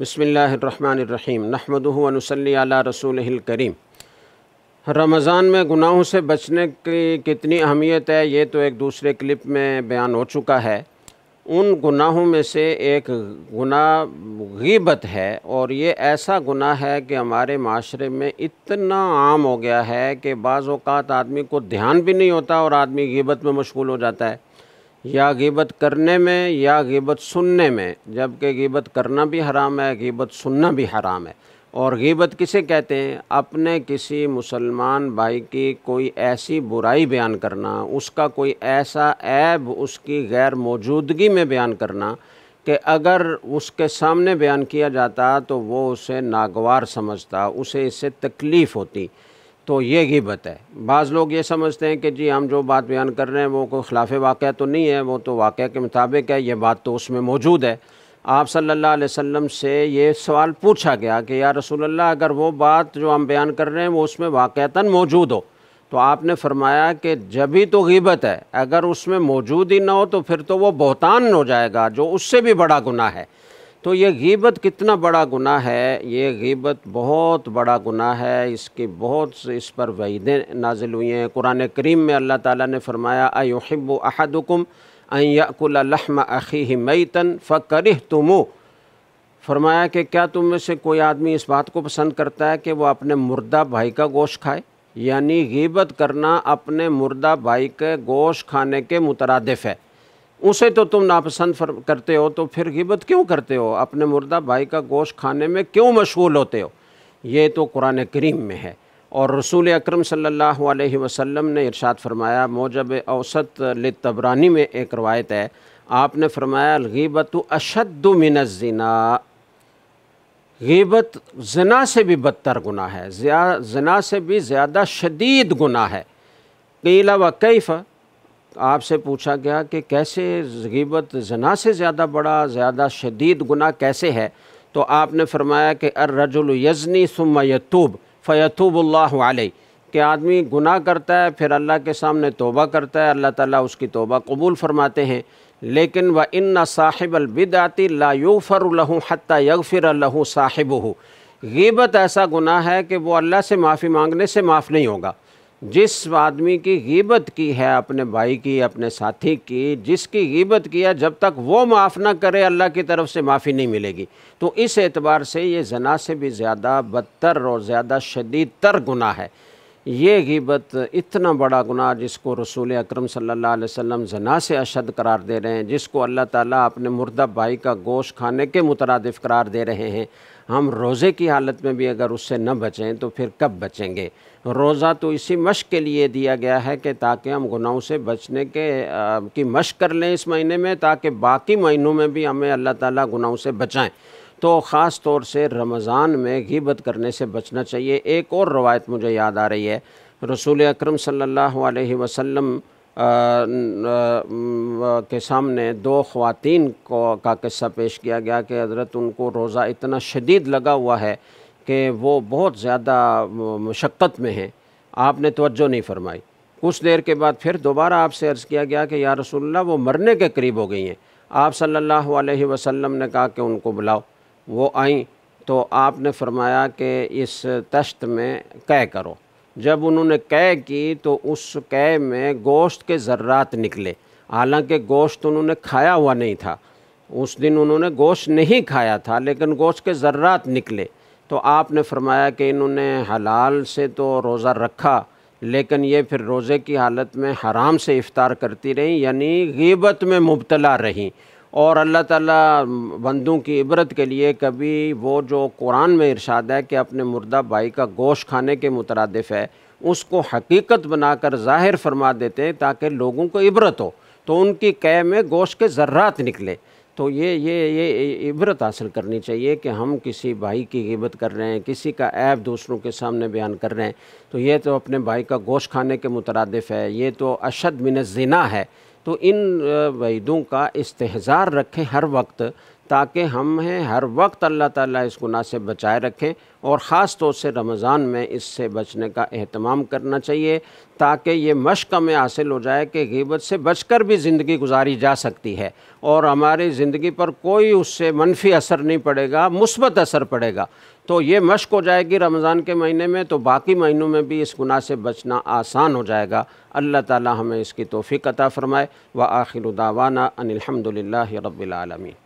बसमीम नहमदनसली रसूल करीम रमज़ान में गुनाहों से बचने की कितनी अहमियत है ये तो एक दूसरे क्लिप में बयान हो चुका है उन गुनाहों में से एक गुनाह गीबत है और ये ऐसा गुनाह है कि हमारे माशरे में इतना आम हो गया है कि बाज़ात आदमी को ध्यान भी नहीं होता और आदमी गीबत में मशगूल हो जाता है या गिबत करने में या गिबत सुनने में जबकि गिबत करना भी हराम है गिबत सुनना भी हराम है और गिबत किसे कहते हैं अपने किसी मुसलमान भाई की कोई ऐसी बुराई बयान करना उसका कोई ऐसा ऐब उसकी गैर मौजूदगी में बयान करना कि अगर उसके सामने बयान किया जाता तो वो उसे नागवार समझता उसे इससे तकलीफ़ होती तो ये गिबत है बाज़ लोग ये समझते हैं कि जी हम जो बात बयान कर रहे हैं वो कोई खिलाफ वाक़ तो नहीं है वो तो वाक़ के मुताबिक है ये बात तो उसमें मौजूद है आप सल्लल्लाहु अलैहि वसल्लम से ये सवाल पूछा गया कि या रसोल्ला अगर वो बात जो हम बयान कर रहे हैं वो उसमें वाक़ता मौजूद हो तो आपने फरमाया कि जब ही तो गिबत है अगर उसमें मौजूद ही ना हो तो फिर तो वो बहतान हो जाएगा जो उससे भी बड़ा गुना है तो ये गीबत कितना बड़ा गुनाह है ये गीबत बहुत बड़ा गुनाह है इसकी बहुत इस पर वहीदें नाजिल हुई हैं कुरान करीम में अल्लाह ताला ने फरमाया अयुब अहदकुम अकुल्लम अखी मई तन कर तुम फरमाया कि क्या तुम में से कोई आदमी इस बात को पसंद करता है कि वो अपने मुर्दा भाई का गोश्त खाए यानी गीबत करना अपने मुर्दा भाई के गोश्त खाने के मुतरदफ़ है उसे तो तुम नापसंद करते हो तो फिर गिबत क्यों करते हो अपने मुर्दा भाई का गोश्त खाने में क्यों मशगूल होते हो ये तो कुरान करीम में है और रसूल अक्रम सम ने इरशाद फरमाया मौजब औसत लबरानी में एक रवायत है आपने फरमाया गिबत अशद मिनज़िना गिबत जना से भी बदतर गुना है जना से भी ज़्यादा शदीद गुना है कीला व कैफ़ आपसे पूछा गया कि कैसे गीबत जना से ज़्यादा बड़ा ज़्यादा शदीद गुना कैसे है तो आपने फरमाया कि अर रजुल यजनी सुम यतूब फ़यतूबल्लाई कि आदमी गुनाह करता है फिर अल्लाह के सामने तोबा करता है अल्लाह ताला उसकी तोबा कबूल फरमाते हैं लेकिन व इन साहिब अलबिदाती लायूफ़र हती यगफ़िर साहिब हो गीबत ऐसा गुनाह है कि वो अल्लाह से माफ़ी मांगने से माफ़ नहीं होगा जिस आदमी की गिबत की है अपने भाई की अपने साथी की जिसकी गिबत किया जब तक वो माफ़ ना करे अल्लाह की तरफ से माफ़ी नहीं मिलेगी तो इस एतबार से ये जना से भी ज़्यादा बदतर और ज़्यादा शदीद तर गुना है ये गिबत इतना बड़ा गुना जिसको रसूल अक्रम सम जना से अशद करार दे रहे हैं जिसको अल्लाह ताली अपने मुर्दा भाई का गोश्त खाने के मुतरद करार दे रहे हैं हम रोज़े की हालत में भी अगर उससे न बचें तो फिर कब बचेंगे रोज़ा तो इसी मश्क के लिए दिया गया है कि ताकि हम गुनाहों से बचने के आ, की मश्क कर लें इस महीने में ताकि बाकी महीनों में भी हमें अल्लाह ताला गुनाहों से बचाएं तो ख़ास तौर से रमज़ान में गिबत करने से बचना चाहिए एक और रवायत मुझे याद आ रही है रसूल अक्रम सल्लल्लाहु अलैहि वसल्लम के सामने दो ख़वातीन को का किस्सा पेश किया गया कि हज़रत उनको रोज़ा इतना शदीद लगा हुआ है कि वो बहुत ज़्यादा मशक्क़त में हैं आपने तोज्जो नहीं फरमाई कुछ देर के बाद फिर दोबारा आपसे अर्ज़ किया गया कि या रसोल्ला वो मरने के करीब हो गई हैं आप सल्लल्लाहु अलैहि वसल्लम ने कहा कि उनको बुलाओ वो आई तो आपने फरमाया कि इस तश्त में कह करो जब उन्होंने कै की तो उस कै में गोश्त के ज़र्रात निकले हालांकि गोश्त उन्होंने खाया हुआ नहीं था उस दिन उन्होंने गोश्त नहीं खाया था लेकिन गोश्त के ज़र्रात निकले तो आपने फरमाया कि इन्होंने हलाल से तो रोज़ा रखा लेकिन ये फिर रोज़े की हालत में हराम से इफ़ार करती रहीं यानी गीबत में मुबतला रहीं और अल्लाह ताला बंदों की इबरत के लिए कभी वो जो कुरान में इरशाद है कि अपने मुर्दा भाई का गोश खाने के मुतरदफ़ है उसको हकीकत बनाकर ज़ाहिर फरमा देते हैं ताकि लोगों को इबरत हो तो उनकी कै में गोश के ज़र्रात निकले तो ये ये ये इबरत हासिल करनी चाहिए कि हम किसी भाई की गिबत कर रहे हैं किसी का ऐब दूसरों के सामने बयान कर रहे हैं तो ये तो अपने भाई का गोश खाने के मुतरदफ़ है ये तो अशद मिन जना है तो इन वैदों का इस्तेजार रखें हर वक्त ताकि हम हैं हर वक्त अल्लाह ताला इस गुनाह से बचाए रखें और ख़ास तौर से रमज़ान में इससे बचने का अहतमाम करना चाहिए ताकि ये मश्क में हासिल हो जाए कि गीबत से बचकर भी ज़िंदगी गुजारी जा सकती है और हमारी ज़िंदगी पर कोई उससे मनफी असर नहीं पड़ेगा मुस्बत असर पड़ेगा तो ये मश्क हो जाएगी रमज़ान के महीने में तो बाकी महीनों में भी इस गुनाह से बचना आसान हो जाएगा अल्लाह ताला हमें इसकी तोफ़ी अता फ़रमाए व आखिर दावाना अनिलहमदिल्ला रबालमीन